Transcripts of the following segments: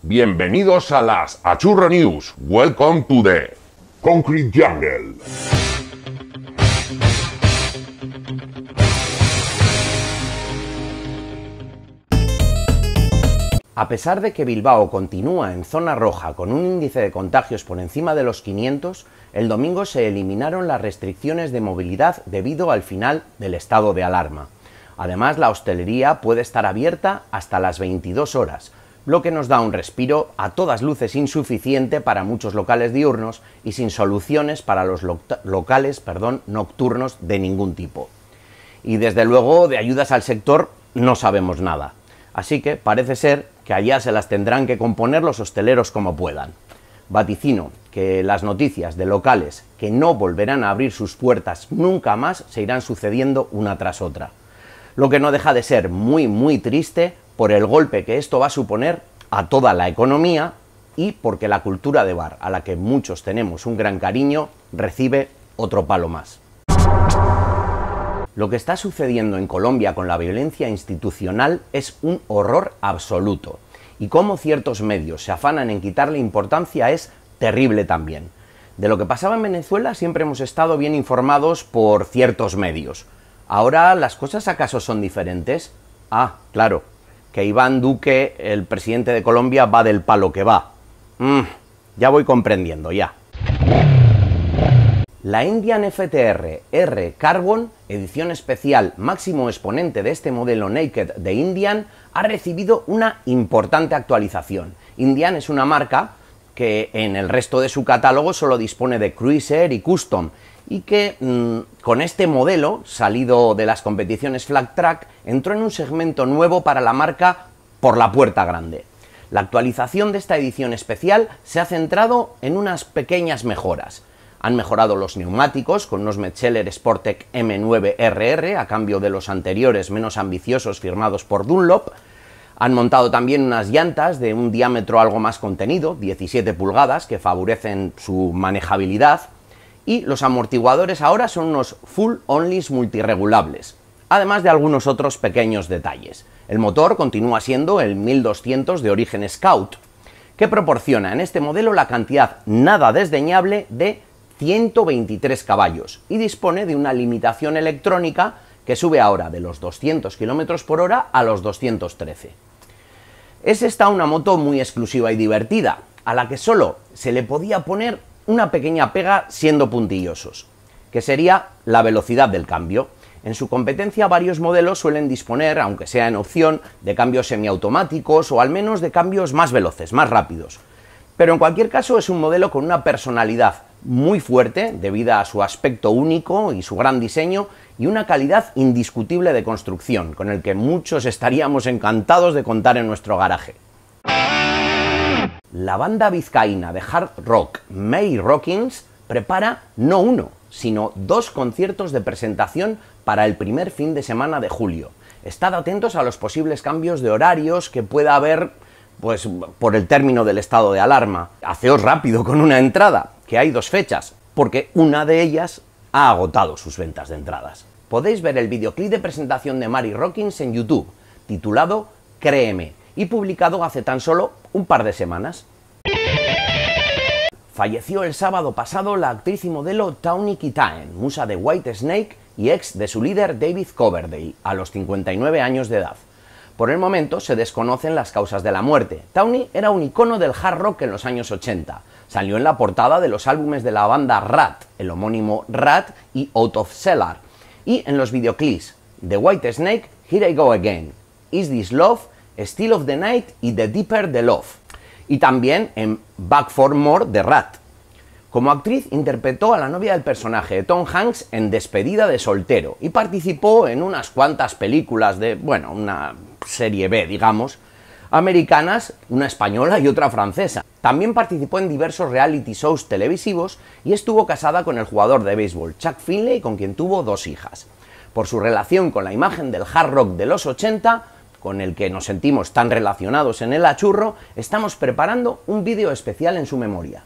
Bienvenidos a las Achurro News. Welcome to the Concrete Jungle. A pesar de que Bilbao continúa en zona roja con un índice de contagios por encima de los 500, el domingo se eliminaron las restricciones de movilidad debido al final del estado de alarma. Además, la hostelería puede estar abierta hasta las 22 horas, lo que nos da un respiro a todas luces insuficiente para muchos locales diurnos y sin soluciones para los locales perdón, nocturnos de ningún tipo. Y desde luego de ayudas al sector no sabemos nada. Así que parece ser que allá se las tendrán que componer los hosteleros como puedan. Vaticino que las noticias de locales que no volverán a abrir sus puertas nunca más se irán sucediendo una tras otra. Lo que no deja de ser muy muy triste por el golpe que esto va a suponer a toda la economía y porque la cultura de bar, a la que muchos tenemos un gran cariño, recibe otro palo más. Lo que está sucediendo en Colombia con la violencia institucional es un horror absoluto y cómo ciertos medios se afanan en quitarle importancia es terrible también. De lo que pasaba en Venezuela siempre hemos estado bien informados por ciertos medios. Ahora, ¿las cosas acaso son diferentes? Ah, claro, que Iván Duque, el presidente de Colombia, va del palo que va. Mm, ya voy comprendiendo, ya. La Indian FTR R Carbon, edición especial máximo exponente de este modelo Naked de Indian, ha recibido una importante actualización. Indian es una marca que en el resto de su catálogo solo dispone de Cruiser y Custom, y que mm, con este modelo, salido de las competiciones Flag Track, entró en un segmento nuevo para la marca por la puerta grande. La actualización de esta edición especial se ha centrado en unas pequeñas mejoras. Han mejorado los neumáticos con unos Metzeler Sportec M9RR a cambio de los anteriores menos ambiciosos firmados por Dunlop. Han montado también unas llantas de un diámetro algo más contenido, 17 pulgadas, que favorecen su manejabilidad y los amortiguadores ahora son unos full onlys multiregulables, además de algunos otros pequeños detalles. El motor continúa siendo el 1200 de origen Scout, que proporciona en este modelo la cantidad nada desdeñable de 123 caballos y dispone de una limitación electrónica que sube ahora de los 200 km por hora a los 213. Es esta una moto muy exclusiva y divertida, a la que solo se le podía poner una pequeña pega siendo puntillosos, que sería la velocidad del cambio. En su competencia varios modelos suelen disponer, aunque sea en opción, de cambios semiautomáticos o al menos de cambios más veloces, más rápidos. Pero en cualquier caso es un modelo con una personalidad muy fuerte debido a su aspecto único y su gran diseño y una calidad indiscutible de construcción, con el que muchos estaríamos encantados de contar en nuestro garaje. La banda vizcaína de hard rock May Rockins prepara no uno, sino dos conciertos de presentación para el primer fin de semana de julio. Estad atentos a los posibles cambios de horarios que pueda haber pues por el término del estado de alarma. Haceos rápido con una entrada, que hay dos fechas, porque una de ellas ha agotado sus ventas de entradas. Podéis ver el videoclip de presentación de Mary Rockins en YouTube, titulado Créeme, y publicado hace tan solo un par de semanas. Falleció el sábado pasado la actriz y modelo Tawny Kitaen, musa de White Snake y ex de su líder David Coverdale, a los 59 años de edad. Por el momento se desconocen las causas de la muerte. Tawny era un icono del hard rock en los años 80. Salió en la portada de los álbumes de la banda Rat, el homónimo Rat y Out of Cellar, y en los videoclips The White Snake, Here I Go Again, Is This Love Steel of the Night y The Deeper the Love, y también en Back for More de Rat. Como actriz interpretó a la novia del personaje de Tom Hanks en Despedida de soltero y participó en unas cuantas películas de, bueno, una serie B, digamos, americanas, una española y otra francesa. También participó en diversos reality shows televisivos y estuvo casada con el jugador de béisbol Chuck Finley, con quien tuvo dos hijas. Por su relación con la imagen del hard rock de los 80, con el que nos sentimos tan relacionados en el achurro, estamos preparando un vídeo especial en su memoria.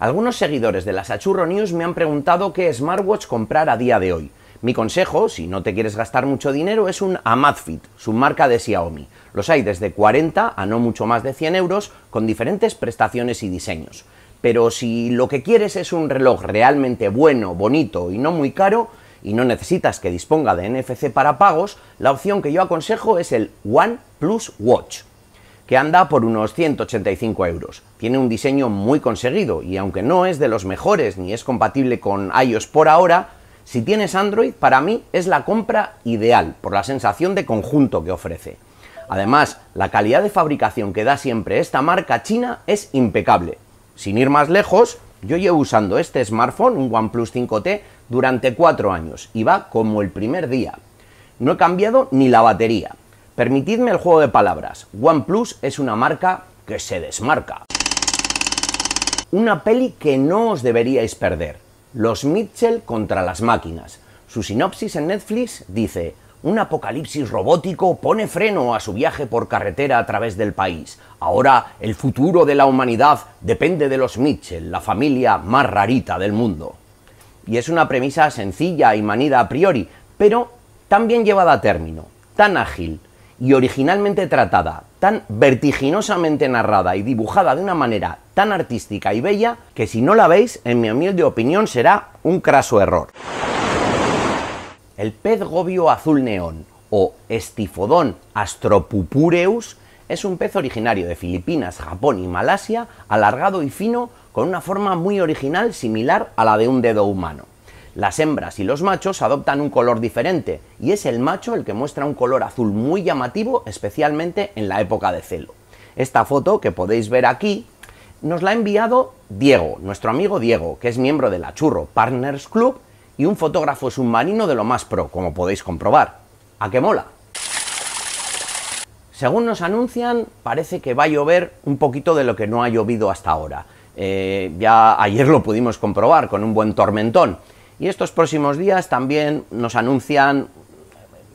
Algunos seguidores de las Achurro News me han preguntado qué smartwatch comprar a día de hoy. Mi consejo, si no te quieres gastar mucho dinero, es un Amazfit, marca de Xiaomi. Los hay desde 40 a no mucho más de 100 euros, con diferentes prestaciones y diseños. Pero si lo que quieres es un reloj realmente bueno, bonito y no muy caro, y no necesitas que disponga de NFC para pagos, la opción que yo aconsejo es el OnePlus Watch, que anda por unos 185 euros. Tiene un diseño muy conseguido y aunque no es de los mejores ni es compatible con iOS por ahora, si tienes Android, para mí es la compra ideal por la sensación de conjunto que ofrece. Además, la calidad de fabricación que da siempre esta marca china es impecable. Sin ir más lejos, yo llevo usando este smartphone, un OnePlus 5T, durante cuatro años y va como el primer día. No he cambiado ni la batería. Permitidme el juego de palabras. OnePlus es una marca que se desmarca. Una peli que no os deberíais perder. Los Mitchell contra las máquinas. Su sinopsis en Netflix dice, un apocalipsis robótico pone freno a su viaje por carretera a través del país. Ahora el futuro de la humanidad depende de los Mitchell, la familia más rarita del mundo y es una premisa sencilla y manida a priori, pero tan bien llevada a término, tan ágil y originalmente tratada, tan vertiginosamente narrada y dibujada de una manera tan artística y bella, que si no la veis, en mi humilde opinión, será un craso error. El pez gobio azul neón, o Estifodon astropupureus, es un pez originario de Filipinas, Japón y Malasia, alargado y fino, con una forma muy original similar a la de un dedo humano. Las hembras y los machos adoptan un color diferente, y es el macho el que muestra un color azul muy llamativo, especialmente en la época de celo. Esta foto que podéis ver aquí nos la ha enviado Diego, nuestro amigo Diego, que es miembro de la Churro Partners Club y un fotógrafo submarino de lo más pro, como podéis comprobar. ¿A qué mola? Según nos anuncian, parece que va a llover un poquito de lo que no ha llovido hasta ahora, eh, ya ayer lo pudimos comprobar con un buen tormentón. Y estos próximos días también nos anuncian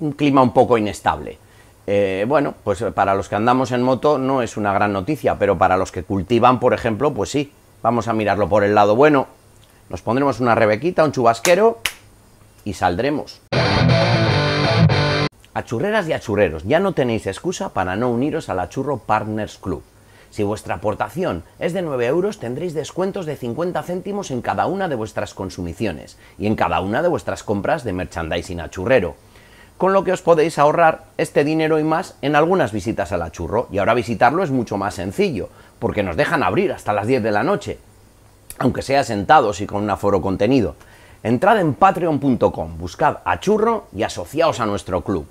un clima un poco inestable. Eh, bueno, pues para los que andamos en moto no es una gran noticia, pero para los que cultivan, por ejemplo, pues sí, vamos a mirarlo por el lado bueno. Nos pondremos una rebequita, un chubasquero y saldremos. Achurreras y achurreros, ya no tenéis excusa para no uniros al Achurro Partners Club. Si vuestra aportación es de 9 euros, tendréis descuentos de 50 céntimos en cada una de vuestras consumiciones y en cada una de vuestras compras de merchandising a Con lo que os podéis ahorrar este dinero y más en algunas visitas al achurro, y ahora visitarlo es mucho más sencillo, porque nos dejan abrir hasta las 10 de la noche, aunque sea sentados y con un aforo contenido. Entrad en patreon.com, buscad achurro y asociaos a nuestro club.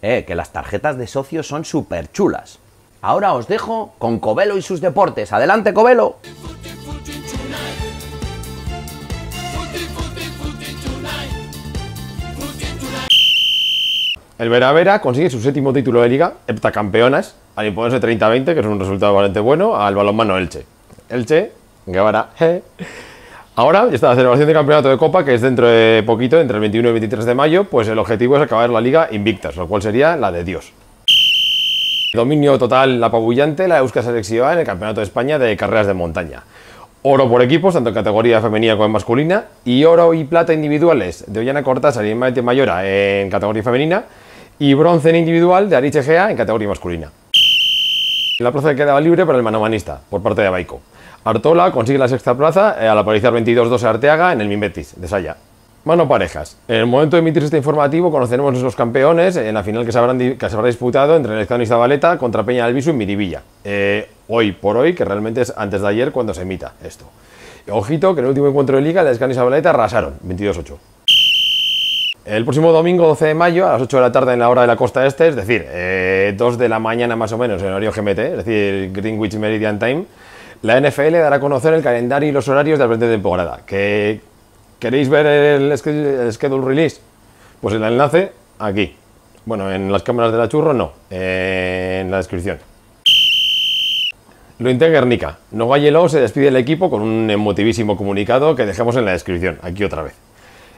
Eh, que las tarjetas de socios son súper chulas. Ahora os dejo con Covelo y sus deportes. Adelante, Covelo! El Vera Vera consigue su séptimo título de liga, heptacampeonas, al imponerse 30-20, que es un resultado bastante bueno, al balonmano Elche. Elche, Guevara. Ahora, está la celebración de campeonato de Copa, que es dentro de poquito, entre el 21 y el 23 de mayo, pues el objetivo es acabar la liga invictas, lo cual sería la de Dios. Dominio total la apabullante la Euskal Selección en el Campeonato de España de Carreras de Montaña. Oro por equipos, tanto en categoría femenina como en masculina, y oro y plata individuales de Ollana Cortázar y Maite Mayora en categoría femenina, y bronce en individual de Ariche Gea en categoría masculina. La plaza quedaba libre para el manomanista, por parte de Baico. Artola consigue la sexta plaza eh, al aparecer 22-2 Arteaga en el Mimbetis, de Saya. Mano parejas. En el momento de emitir este informativo conoceremos nuestros campeones en la final que se, que se habrá disputado entre el y Zabaleta contra Peña del y Miribilla. Eh, hoy por hoy, que realmente es antes de ayer cuando se emita esto. Ojito que en el último encuentro de liga el y Zabaleta arrasaron, 22-8. El próximo domingo 12 de mayo a las 8 de la tarde en la hora de la costa este, es decir, 2 eh, de la mañana más o menos en horario GMT, es decir, Greenwich Meridian Time, la NFL dará a conocer el calendario y los horarios de la presente temporada, que ¿Queréis ver el schedule release? Pues el enlace aquí. Bueno, en las cámaras de la churro no, en la descripción. Lo integra Guernica. Nogayelo se despide del equipo con un emotivísimo comunicado que dejamos en la descripción, aquí otra vez.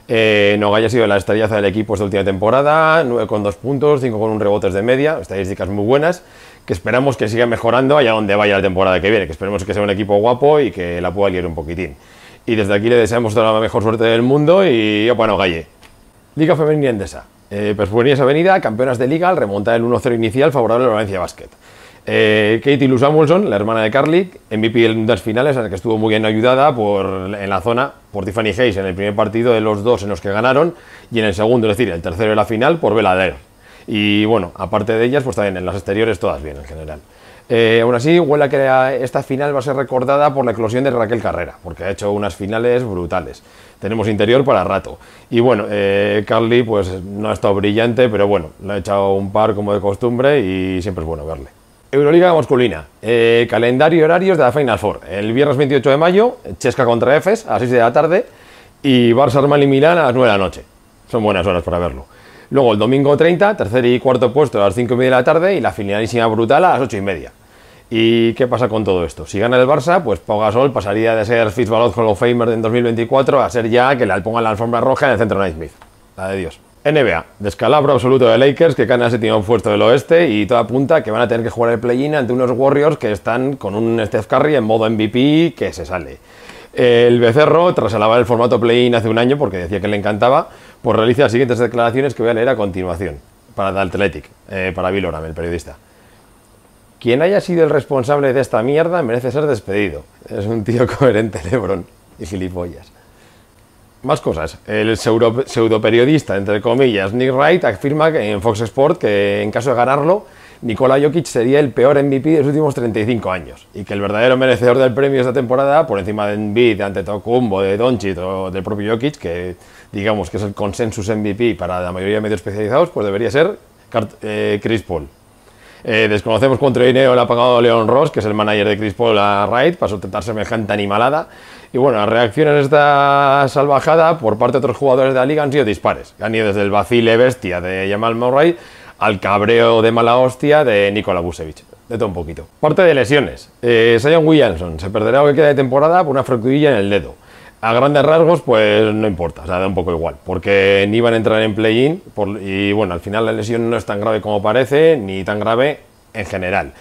Eh, ha sido la estrellaza del equipo esta última temporada, 9 con 2 puntos, 5 con un rebotes de media, estadísticas muy buenas, que esperamos que siga mejorando allá donde vaya la temporada que viene, que esperemos que sea un equipo guapo y que la pueda liar un poquitín. Y desde aquí le deseamos toda la mejor suerte del mundo y bueno, Galle. Liga Femenina Endesa. Eh, pues esa Avenida, campeonas de liga al remontar el 1-0 inicial favorable a Valencia Basket. Eh, Katie Luz la hermana de Carly, MVP en las finales, en la que estuvo muy bien ayudada por, en la zona por Tiffany Hayes en el primer partido de los dos en los que ganaron y en el segundo, es decir, el tercero de la final por Belader. Y bueno, aparte de ellas, pues también en las exteriores todas bien en general. Eh, aún así, a que esta final va a ser recordada por la eclosión de Raquel Carrera, porque ha hecho unas finales brutales. Tenemos interior para rato. Y bueno, eh, Carly pues no ha estado brillante, pero bueno, le ha echado un par como de costumbre y siempre es bueno verle. Euroliga masculina. Eh, calendario y horarios de la Final Four. El viernes 28 de mayo, Chesca contra Efes a las 6 de la tarde y Barça Armani y Milán a las 9 de la noche. Son buenas horas para verlo. Luego el domingo 30, tercer y cuarto puesto a las 5 y media de la tarde y la finalísima brutal a las 8 y media. ¿Y qué pasa con todo esto? Si gana el Barça, pues Pogasol pasaría de ser Fitzbalot Hall of Famer en 2024 a ser ya que le pongan la alfombra roja en el centro Naismith. La de Dios. NBA, descalabro absoluto de Lakers que gana tiene un puesto del oeste y toda punta que van a tener que jugar el play-in ante unos Warriors que están con un Steph Curry en modo MVP que se sale. El Becerro, tras alabar el formato play-in hace un año porque decía que le encantaba, pues realiza las siguientes declaraciones que voy a leer a continuación para The Athletic, eh, para Bill Oram, el periodista. Quien haya sido el responsable de esta mierda merece ser despedido. Es un tío coherente, Lebron. Y gilipollas. Más cosas. El pseudo, periodista, entre comillas, Nick Wright afirma en Fox Sport que en caso de ganarlo, Nikola Jokic sería el peor MVP de los últimos 35 años y que el verdadero merecedor del premio esta temporada, por encima de Embiid, de Antetokounmpo, de Doncic o del propio Jokic, que digamos que es el consensus MVP para la mayoría de medios especializados, pues debería ser eh, Chris Paul. Eh, desconocemos cuánto dinero le ha pagado Leon Ross, que es el manager de Chris Paul a Wright, para sustentar semejante animalada. Y bueno, las reacciones a esta salvajada por parte de otros jugadores de la liga han sido dispares. Han ido desde el vacile bestia de Jamal Murray al cabreo de mala hostia de Nikola Busevich. De todo un poquito. Parte de lesiones. Sion eh, Williamson se perderá lo que queda de temporada por una fracturilla en el dedo a grandes rasgos, pues no importa, o sea, da un poco igual, porque ni van a entrar en play-in y bueno, al final la lesión no es tan grave como parece, ni tan grave en general.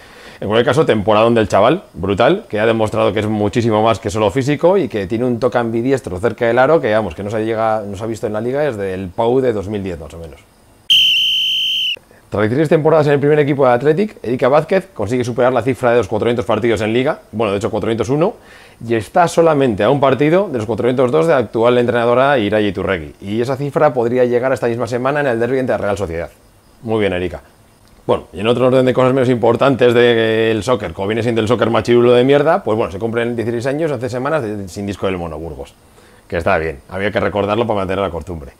En cualquier caso, temporadón del chaval, brutal, que ha demostrado que es muchísimo más que solo físico y que tiene un toque ambidiestro cerca del aro que, vamos, que no se, llega, ha visto en la liga desde el PAU de 2010 más o menos. Tras tres temporadas en el primer equipo de Athletic, Erika Vázquez consigue superar la cifra de los 400 partidos en liga, bueno, de hecho 401, y está solamente a un partido de los 402 de la actual entrenadora Irayi Turregui, y esa cifra podría llegar esta misma semana en el derbi de la Real Sociedad. Muy bien, Erika. Bueno, y en otro orden de cosas menos importantes del soccer, como viene siendo el soccer machirulo de mierda, pues bueno, se cumplen 16 años, hace semanas sin disco del Monoburgos, que está bien, había que recordarlo para mantener la costumbre.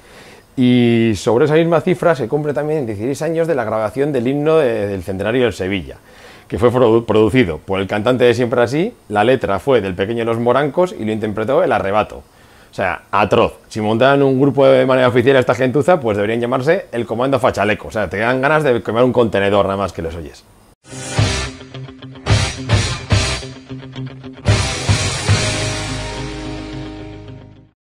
Y sobre esa misma cifra se cumple también 16 años de la grabación del himno del centenario del Sevilla, que fue producido por el cantante de Siempre Así, la letra fue del pequeño Los Morancos y lo interpretó El Arrebato. O sea, atroz. Si montaran un grupo de manera oficial a esta gentuza, pues deberían llamarse el Comando Fachaleco. O sea, te dan ganas de quemar un contenedor nada más que los oyes.